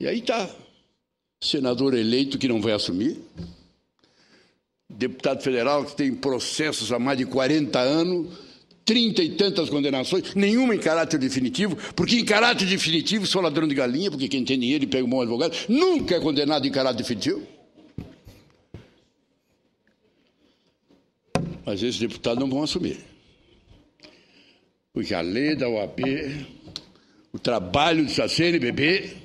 E aí está senador eleito que não vai assumir, deputado federal que tem processos há mais de 40 anos, trinta e tantas condenações, nenhuma em caráter definitivo, porque em caráter definitivo sou ladrão de galinha, porque quem tem dinheiro pega um bom advogado, nunca é condenado em caráter definitivo. Mas esses deputados não vão assumir. Porque a lei da OAB, o trabalho da CNBB,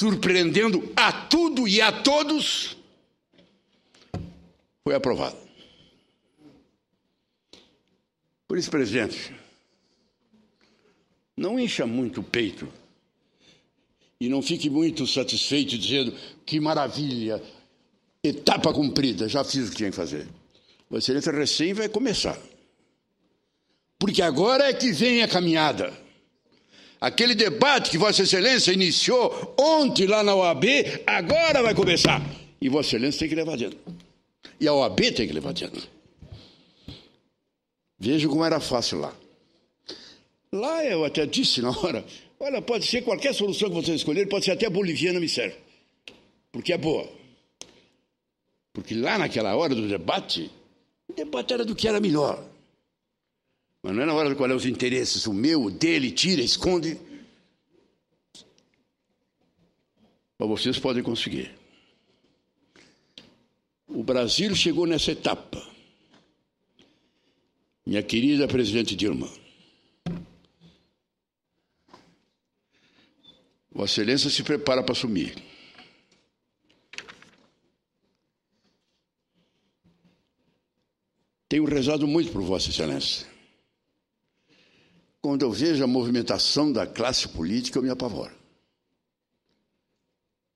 surpreendendo a tudo e a todos, foi aprovado. Por isso, presidente, não encha muito o peito e não fique muito satisfeito dizendo que maravilha, etapa cumprida, já fiz o que tinha que fazer. Vossa Excelência recém vai começar. Porque agora é que vem a caminhada. Aquele debate que Vossa Excelência iniciou ontem lá na OAB, agora vai começar. E Vossa Excelência tem que levar adiante. E a OAB tem que levar adiante. Veja como era fácil lá. Lá eu até disse na hora: olha, pode ser qualquer solução que vocês escolherem, pode ser até a boliviana, me serve. Porque é boa. Porque lá naquela hora do debate, o debate era do que era melhor. Mas não é na hora de qual é os interesses, o meu, o dele, tira, esconde. Mas vocês podem conseguir. O Brasil chegou nessa etapa. Minha querida presidente Dilma, Vossa Excelência se prepara para assumir. Tenho rezado muito por Vossa Excelência. Quando eu vejo a movimentação da classe política, eu me apavoro.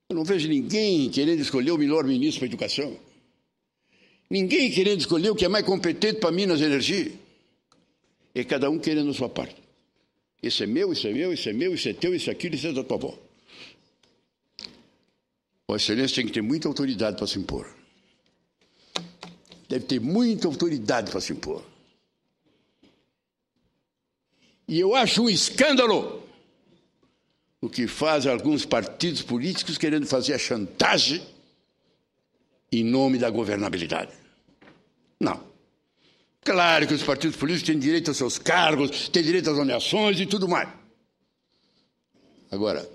Eu não vejo ninguém querendo escolher o melhor ministro para a educação. Ninguém querendo escolher o que é mais competente para Minas Energia. E cada um querendo a sua parte. Isso é meu, isso é meu, isso é meu, isso é teu, isso é aquilo, isso é da tua avó. Vossa Excelência tem que ter muita autoridade para se impor. Deve ter muita autoridade para se impor. E eu acho um escândalo o que faz alguns partidos políticos querendo fazer a chantagem em nome da governabilidade. Não. Claro que os partidos políticos têm direito aos seus cargos, têm direito às nomeações e tudo mais. Agora,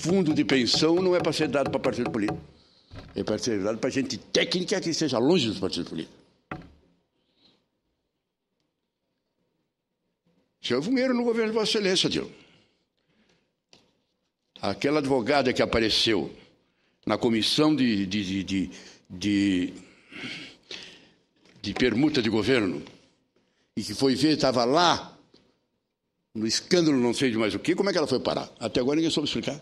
fundo de pensão não é para ser dado para partido político. É para ser dado para gente técnica que esteja longe dos partidos políticos. Eu houve no governo de Vossa Excelência, Dilma. Aquela advogada que apareceu na comissão de, de, de, de, de permuta de governo e que foi ver, estava lá, no escândalo não sei de mais o que, como é que ela foi parar? Até agora ninguém soube explicar.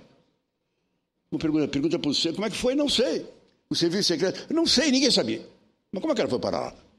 Uma pergunta, para o como é que foi? Não sei. O serviço secreto, não sei, ninguém sabia. Mas como é que ela foi parar lá?